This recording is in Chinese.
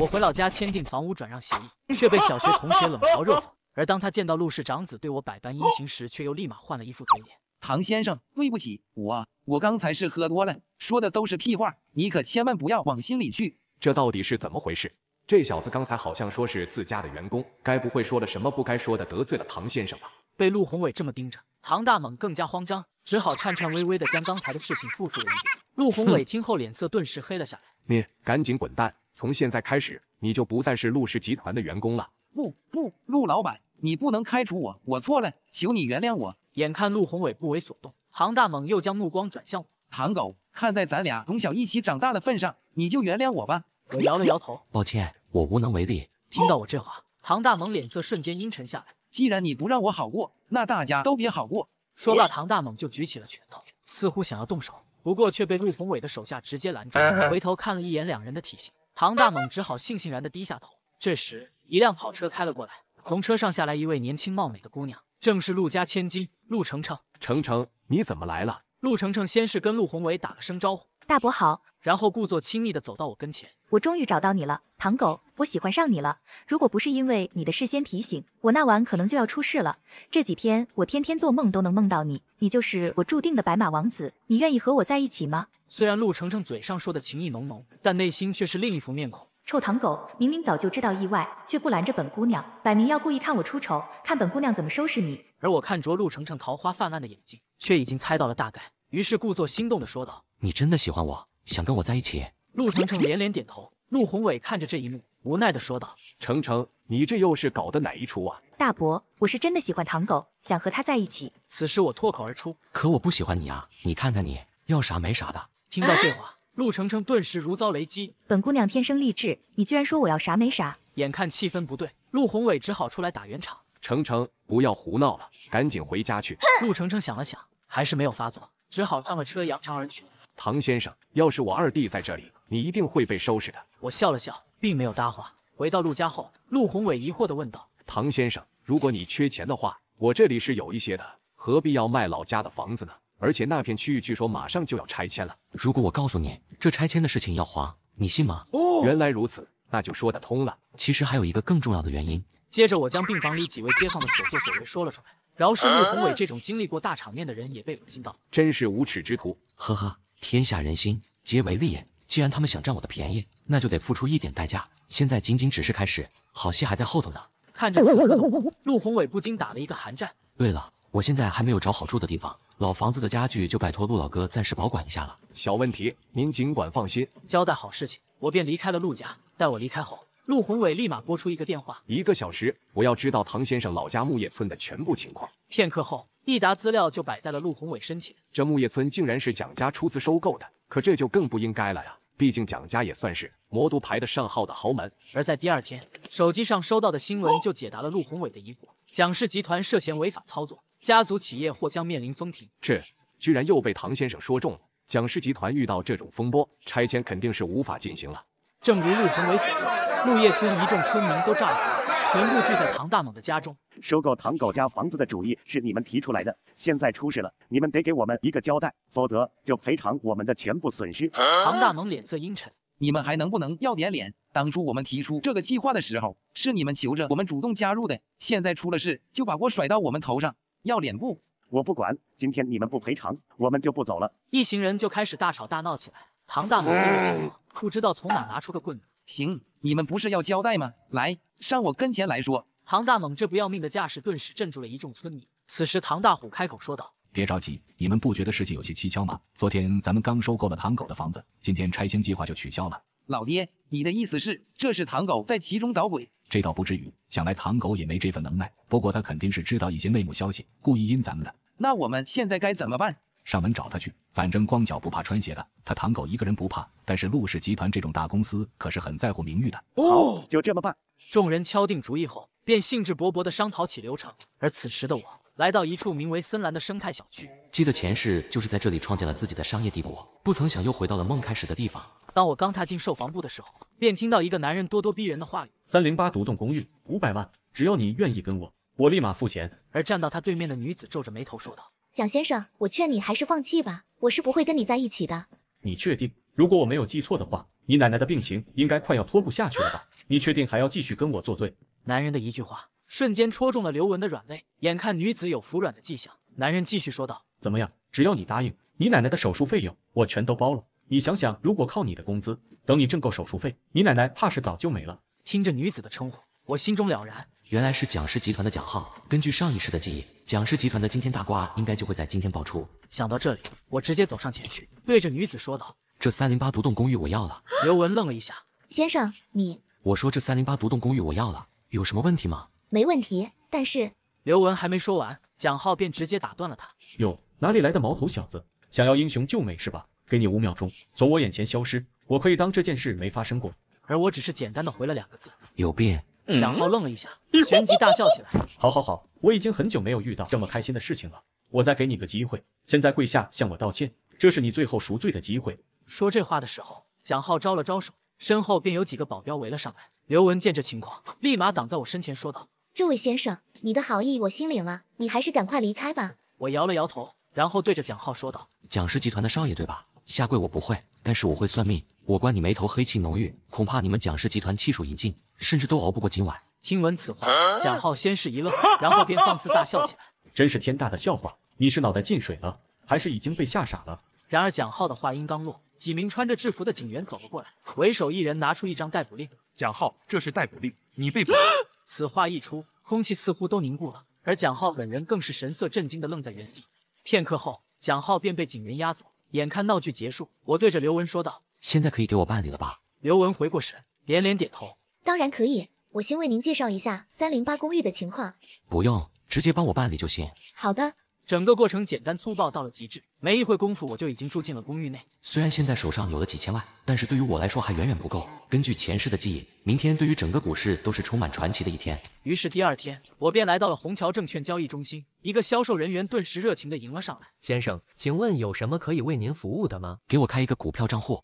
我回老家签订房屋转让协议，却被小学同学冷嘲热讽。而当他见到陆氏长子对我百般殷勤时，却又立马换了一副嘴脸。唐先生，对不起，我我刚才是喝多了，说的都是屁话，你可千万不要往心里去。这到底是怎么回事？这小子刚才好像说是自家的员工，该不会说了什么不该说的，得罪了唐先生吧？被陆宏伟这么盯着，唐大猛更加慌张，只好颤颤巍巍的将刚才的事情复述了一遍。陆宏伟听后，脸色顿时黑了下来。你赶紧滚蛋！从现在开始，你就不再是陆氏集团的员工了。不不，陆老板，你不能开除我，我错了，求你原谅我。眼看陆宏伟不为所动，唐大猛又将目光转向我。唐狗，看在咱俩从小一起长大的份上，你就原谅我吧。我摇了摇头，抱歉，我无能为力。听到我这话，唐大猛脸色瞬间阴沉下来。既然你不让我好过，那大家都别好过。说罢，唐大猛就举起了拳头，似乎想要动手，不过却被陆宏伟的手下直接拦住。回头看了一眼两人的体型。唐大猛只好悻悻然的低下头。这时，一辆跑车开了过来，从车上下来一位年轻貌美的姑娘，正是陆家千金陆程程。程程，你怎么来了？陆程程先是跟陆宏伟打了声招呼。大伯好，然后故作亲密地走到我跟前，我终于找到你了，糖狗，我喜欢上你了。如果不是因为你的事先提醒，我那晚可能就要出事了。这几天我天天做梦都能梦到你，你就是我注定的白马王子，你愿意和我在一起吗？虽然陆程程嘴上说的情意浓浓，但内心却是另一副面孔。臭糖狗，明明早就知道意外，却不拦着本姑娘，摆明要故意看我出丑，看本姑娘怎么收拾你。而我看着陆程程桃花泛滥的眼睛，却已经猜到了大概。于是故作心动的说道：“你真的喜欢我，想跟我在一起？”陆程程连连点头。陆宏伟看着这一幕，无奈的说道：“程程，你这又是搞的哪一出啊？”大伯，我是真的喜欢糖狗，想和他在一起。此时我脱口而出：“可我不喜欢你啊！你看看你，要啥没啥的。”听到这话，陆程程顿时如遭雷击。本姑娘天生丽质，你居然说我要啥没啥？眼看气氛不对，陆宏伟只好出来打圆场：“程程，不要胡闹了，赶紧回家去。”陆程程想了想，还是没有发作。只好上了车，扬长而去。唐先生，要是我二弟在这里，你一定会被收拾的。我笑了笑，并没有搭话。回到陆家后，陆宏伟疑惑地问道：“唐先生，如果你缺钱的话，我这里是有一些的，何必要卖老家的房子呢？而且那片区域据说马上就要拆迁了。如果我告诉你这拆迁的事情要花，你信吗？”哦，原来如此，那就说得通了。其实还有一个更重要的原因。接着，我将病房里几位街坊的所作所为说了出来。饶是陆宏伟这种经历过大场面的人，也被恶心到，真是无耻之徒！呵呵，天下人心皆为利也。既然他们想占我的便宜，那就得付出一点代价。现在仅仅只是开始，好戏还在后头呢。看着此刻的陆宏伟，不禁打了一个寒战。对了，我现在还没有找好住的地方，老房子的家具就拜托陆老哥暂时保管一下了。小问题，您尽管放心。交代好事情，我便离开了陆家。待我离开后。陆宏伟立马拨出一个电话。一个小时，我要知道唐先生老家木叶村的全部情况。片刻后，一沓资料就摆在了陆宏伟身前。这木叶村竟然是蒋家出资收购的，可这就更不应该了呀！毕竟蒋家也算是魔都排得上号的豪门。而在第二天，手机上收到的新闻就解答了陆宏伟的疑惑：蒋氏集团涉嫌违法操作，家族企业或将面临封停。这居然又被唐先生说中了。蒋氏集团遇到这种风波，拆迁肯定是无法进行了。正如陆宏伟所说。木叶村一众村民都炸了，全部聚在唐大猛的家中。收购唐狗家房子的主意是你们提出来的，现在出事了，你们得给我们一个交代，否则就赔偿我们的全部损失。唐大猛脸色阴沉，你们还能不能要点脸？当初我们提出这个计划的时候，是你们求着我们主动加入的，现在出了事，就把锅甩到我们头上，要脸不？我不管，今天你们不赔偿，我们就不走了。一行人就开始大吵大闹起来。唐大猛拎着枪，不知道从哪拿出个棍子。行，你们不是要交代吗？来，上我跟前来说。唐大猛这不要命的架势，顿时镇住了一众村民。此时，唐大虎开口说道：“别着急，你们不觉得事情有些蹊跷吗？昨天咱们刚收购了唐狗的房子，今天拆迁计划就取消了。老爹，你的意思是，这是唐狗在其中捣鬼？这倒不至于，想来唐狗也没这份能耐。不过他肯定是知道一些内幕消息，故意阴咱们的。那我们现在该怎么办？”上门找他去，反正光脚不怕穿鞋的。他唐狗一个人不怕，但是陆氏集团这种大公司可是很在乎名誉的。好，就这么办。众人敲定主意后，便兴致勃勃地商讨起流程。而此时的我，来到一处名为森兰的生态小区，记得前世就是在这里创建了自己的商业帝国。不曾想又回到了梦开始的地方。当我刚踏进售房部的时候，便听到一个男人咄咄逼人的话语：“三零八独栋公寓，五百万，只要你愿意跟我，我立马付钱。”而站到他对面的女子皱着眉头说道。蒋先生，我劝你还是放弃吧，我是不会跟你在一起的。你确定？如果我没有记错的话，你奶奶的病情应该快要拖不下去了吧？你确定还要继续跟我作对？男人的一句话，瞬间戳中了刘文的软肋。眼看女子有服软的迹象，男人继续说道：“怎么样？只要你答应，你奶奶的手术费用我全都包了。你想想，如果靠你的工资，等你挣够手术费，你奶奶怕是早就没了。”听着女子的称呼，我心中了然。原来是蒋氏集团的蒋浩。根据上一世的记忆，蒋氏集团的惊天大瓜应该就会在今天爆出。想到这里，我直接走上前去，对着女子说道：“这三零八独栋公寓我要了。”刘文愣了一下，先生，你我说这三零八独栋公寓我要了，有什么问题吗？没问题，但是刘文还没说完，蒋浩便直接打断了他。哟，哪里来的毛头小子，想要英雄救美是吧？给你五秒钟，从我眼前消失，我可以当这件事没发生过。而我只是简单的回了两个字：有病。蒋浩愣了一下，旋即大笑起来。好好好，我已经很久没有遇到这么开心的事情了。我再给你个机会，现在跪下向我道歉，这是你最后赎罪的机会。说这话的时候，蒋浩招了招手，身后便有几个保镖围了上来。刘文见这情况，立马挡在我身前，说道：“这位先生，你的好意我心领了，你还是赶快离开吧。”我摇了摇头，然后对着蒋浩说道：“蒋氏集团的少爷对吧？下跪我不会，但是我会算命。我观你眉头黑气浓郁，恐怕你们蒋氏集团气数已尽。”甚至都熬不过今晚。听闻此话，蒋浩先是一愣，然后便放肆大笑起来。真是天大的笑话！你是脑袋进水了，还是已经被吓傻了？然而蒋浩的话音刚落，几名穿着制服的警员走了过来，为首一人拿出一张逮捕令。蒋浩，这是逮捕令，你被捕。此话一出，空气似乎都凝固了，而蒋浩本人更是神色震惊的愣在原地。片刻后，蒋浩便被警员押走。眼看闹剧结束，我对着刘文说道：“现在可以给我办理了吧？”刘文回过神，连连点头。当然可以，我先为您介绍一下三零八公寓的情况。不用，直接帮我办理就行。好的，整个过程简单粗暴到了极致，没一会功夫我就已经住进了公寓内。虽然现在手上有了几千万，但是对于我来说还远远不够。根据前世的记忆，明天对于整个股市都是充满传奇的一天。于是第二天，我便来到了虹桥证券交易中心，一个销售人员顿时热情的迎了上来。先生，请问有什么可以为您服务的吗？给我开一个股票账户。